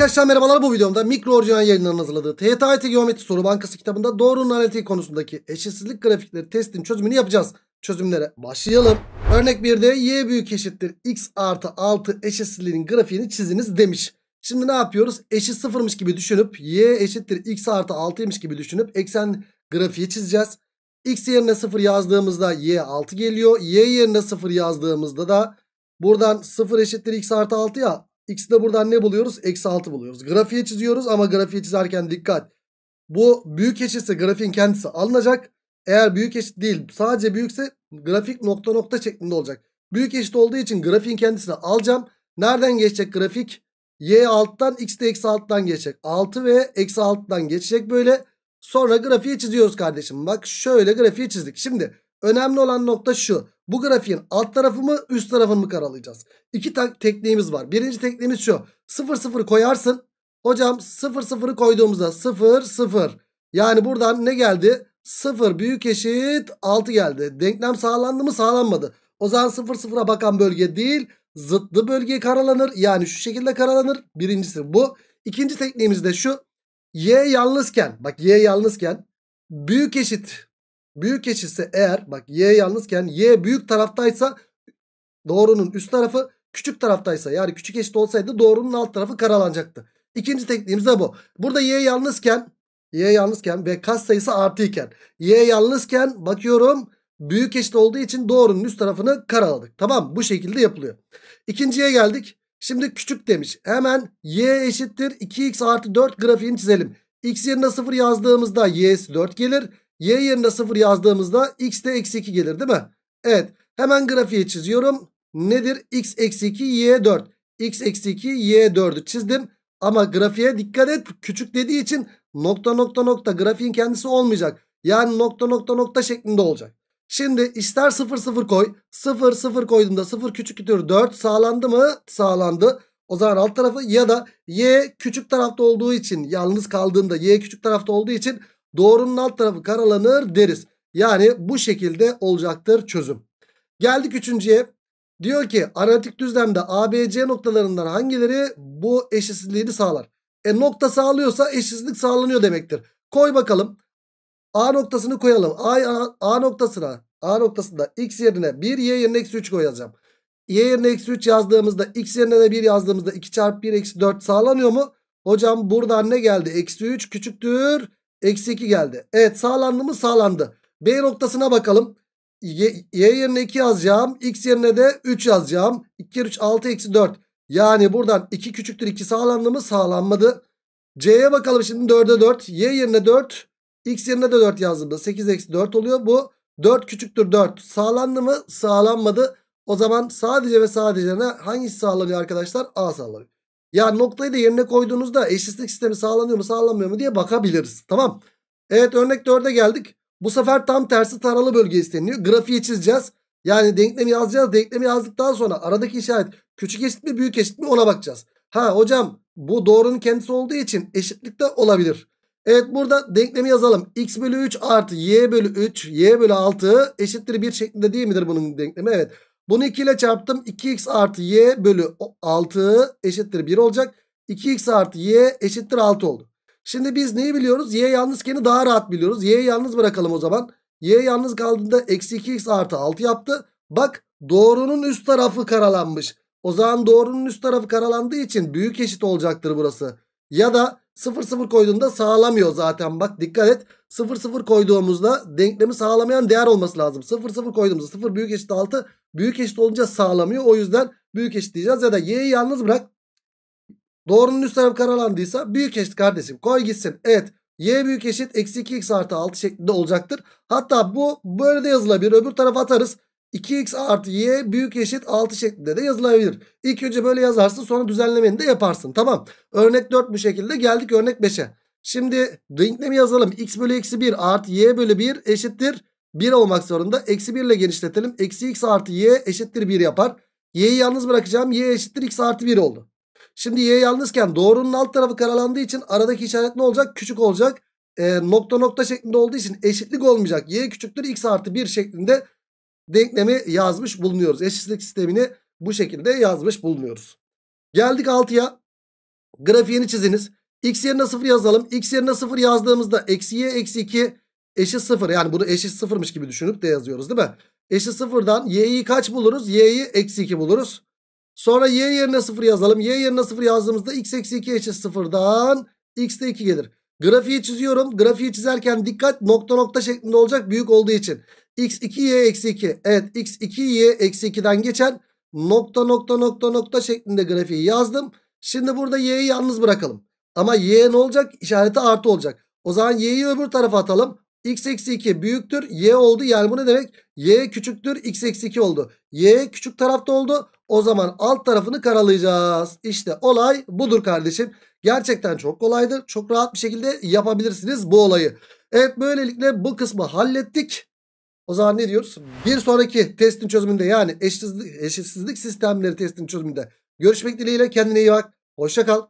Arkadaşlar merhabalar bu videomda Mikro Orjinal yayınlarının hazırladığı TYT Geometri Soru Bankası kitabında doğrunun analitiği konusundaki eşitsizlik grafikleri testin çözümünü yapacağız. Çözümlere başlayalım. Örnek 1'de y büyük eşittir x artı 6 eşitsizliğinin grafiğini çiziniz demiş. Şimdi ne yapıyoruz? Eşit sıfırmış gibi düşünüp y eşittir x artı 6'ymış gibi düşünüp eksen grafiği çizeceğiz. x yerine 0 yazdığımızda y 6 geliyor. y yerine 0 yazdığımızda da Buradan 0 eşittir x artı 6 ya X'i de buradan ne buluyoruz? Eksi 6 buluyoruz. Grafiği çiziyoruz ama grafiği çizerken dikkat. Bu büyük eşitse grafiğin kendisi alınacak. Eğer büyük eşit değil sadece büyükse grafik nokta nokta şeklinde olacak. Büyük eşit olduğu için grafiğin kendisini alacağım. Nereden geçecek grafik? Y alttan x de eksi alttan geçecek. 6 ve eksi alttan geçecek böyle. Sonra grafiği çiziyoruz kardeşim. Bak şöyle grafiği çizdik. Şimdi Önemli olan nokta şu. Bu grafiğin alt tarafı mı üst tarafını mı karalayacağız? İki tak tekniğimiz var. Birinci tekniğimiz şu. 0 0 koyarsın. Hocam 0 0'ı koyduğumuzda 0 0. Yani buradan ne geldi? 0 büyük eşit 6 geldi. Denklem sağlandı mı sağlanmadı. O zaman 0 0'a bakan bölge değil zıtlı bölge karalanır. Yani şu şekilde karalanır. Birincisi bu. İkinci tekniğimiz de şu. Y yalnızken bak Y yalnızken büyük eşit Büyük eşitse eğer bak y yalnızken y büyük taraftaysa doğrunun üst tarafı küçük taraftaysa yani küçük eşit olsaydı doğrunun alt tarafı karalanacaktı. İkinci tekniğimiz de bu. Burada y yalnızken y yalnızken ve kas sayısı artı iken y yalnızken bakıyorum büyük eşit olduğu için doğrunun üst tarafını karaladık. Tamam bu şekilde yapılıyor. İkinciye geldik. Şimdi küçük demiş. Hemen y eşittir 2x artı 4 grafiğini çizelim. x yerine 0 yazdığımızda y'si 4 gelir. Y yerine 0 yazdığımızda x de eksi 2 gelir değil mi? Evet. Hemen grafiği çiziyorum. Nedir? x eksi 2 y 4. x eksi 2 y 4'ü çizdim. Ama grafiğe dikkat et. Küçük dediği için nokta nokta nokta grafiğin kendisi olmayacak. Yani nokta nokta nokta şeklinde olacak. Şimdi ister 0 0 koy. 0 0 koyduğumda 0 küçük gidiyor 4 sağlandı mı? Sağlandı. O zaman alt tarafı ya da y küçük tarafta olduğu için yalnız kaldığında y küçük tarafta olduğu için Doğrunun alt tarafı karalanır deriz. Yani bu şekilde olacaktır çözüm. Geldik üçüncüye. Diyor ki analitik düzlemde ABC noktalarından hangileri bu eşitsizliğini sağlar? E nokta sağlıyorsa eşitsizlik sağlanıyor demektir. Koy bakalım. A noktasını koyalım. A, A, A noktasına A noktasında x yerine 1 y yerine eksi 3 koyacağım. Y yerine eksi 3 yazdığımızda x yerine de 1 yazdığımızda 2 çarpı 1 eksi 4 sağlanıyor mu? Hocam buradan ne geldi? Eksi 3 küçüktür. Eksi 2 geldi. Evet sağlandı mı sağlandı. B noktasına bakalım. Y, y yerine 2 yazacağım. X yerine de 3 yazacağım. 2 kere 3 6 eksi 4. Yani buradan 2 küçüktür 2 sağlandı mı sağlanmadı. C'ye bakalım şimdi 4'e 4. Y yerine 4. X yerine de 4 yazdığımda 8 eksi 4 oluyor. Bu 4 küçüktür 4. Sağlandı mı? Sağlanmadı. O zaman sadece ve sadece ne? Hangisi sağlanıyor arkadaşlar? A sağlanıyor. Ya noktayı da yerine koyduğunuzda eşitlik sistemi sağlanıyor mu sağlanmıyor mu diye bakabiliriz. Tamam. Evet örnek 4'e geldik. Bu sefer tam tersi taralı bölge isteniyor. Grafiği çizeceğiz. Yani denklemi yazacağız. Denklemi yazdıktan sonra aradaki işaret küçük eşit mi büyük eşit mi ona bakacağız. Ha hocam bu doğrunun kendisi olduğu için eşitlik de olabilir. Evet burada denklemi yazalım. x bölü 3 artı y bölü 3 y bölü 6 eşittir 1 şeklinde değil midir bunun denklemi? Evet. Bunu 2 ile çarptım. 2x artı y bölü 6 eşittir 1 olacak. 2x artı y eşittir 6 oldu. Şimdi biz neyi biliyoruz? Y yalnız yalnızkeni daha rahat biliyoruz. Y'yi yalnız bırakalım o zaman. Y yalnız kaldığında eksi 2x artı 6 yaptı. Bak doğrunun üst tarafı karalanmış. O zaman doğrunun üst tarafı karalandığı için büyük eşit olacaktır burası. Ya da 0 0 koyduğunda sağlamıyor zaten bak dikkat et. 0 0 koyduğumuzda denklemi sağlamayan değer olması lazım. 0 0 koyduğumuzda 0 büyük eşit 6 büyük eşit olunca sağlamıyor. O yüzden büyük eşit diyeceğiz ya da y'yi yalnız bırak. Doğrunun üst tarafı karalandıysa büyük eşit kardeşim koy gitsin. Evet y büyük eşit eksi 2x artı 6 şeklinde olacaktır. Hatta bu böyle de yazılabilir öbür tarafa atarız. 2x artı y büyük eşit 6 şeklinde de yazılabilir. İlk önce böyle yazarsın sonra düzenlemeni de yaparsın. Tamam. Örnek 4 bu şekilde geldik örnek 5'e. Şimdi denklemi yazalım. x bölü eksi 1 artı y bölü 1 eşittir 1 olmak zorunda. Eksi 1 ile genişletelim. Eksi x artı y eşittir 1 yapar. Y'yi yalnız bırakacağım. Y eşittir x artı 1 oldu. Şimdi y yalnızken doğrunun alt tarafı karalandığı için aradaki işaret ne olacak? Küçük olacak. E, nokta nokta şeklinde olduğu için eşitlik olmayacak. Y küçüktür x artı 1 şeklinde denklemi yazmış bulunuyoruz. Eşitlik sistemini bu şekilde yazmış bulunuyoruz. Geldik 6'ya. Grafiğini çiziniz. X yerine 0 yazalım. X yerine 0 yazdığımızda eksi y eksi 2 eşit 0. Yani bunu eşit 0'mış gibi düşünüp de yazıyoruz değil mi? Eşit 0'dan y'yi kaç buluruz? Y'yi eksi 2 buluruz. Sonra y yerine 0 yazalım. Y yerine 0 yazdığımızda x eksi 2 eşit 0'dan x de 2 gelir. Grafiği çiziyorum. Grafiği çizerken dikkat nokta nokta şeklinde olacak büyük olduğu için x2y eksi 2. Evet x2y eksi 2'den geçen nokta nokta nokta nokta şeklinde grafiği yazdım. Şimdi burada y'yi yalnız bırakalım. Ama y ne olacak? İşareti artı olacak. O zaman y'yi öbür tarafa atalım. x eksi 2 büyüktür. y oldu. Yani bu ne demek? y küçüktür. x eksi 2 oldu. y küçük tarafta oldu. O zaman alt tarafını karalayacağız. İşte olay budur kardeşim. Gerçekten çok kolaydır. Çok rahat bir şekilde yapabilirsiniz bu olayı. Evet böylelikle bu kısmı hallettik. O zaman ne diyoruz? Bir sonraki testin çözümünde yani eşitsizlik, eşitsizlik sistemleri testin çözümünde görüşmek dileğiyle kendine iyi bak. Hoşça kal.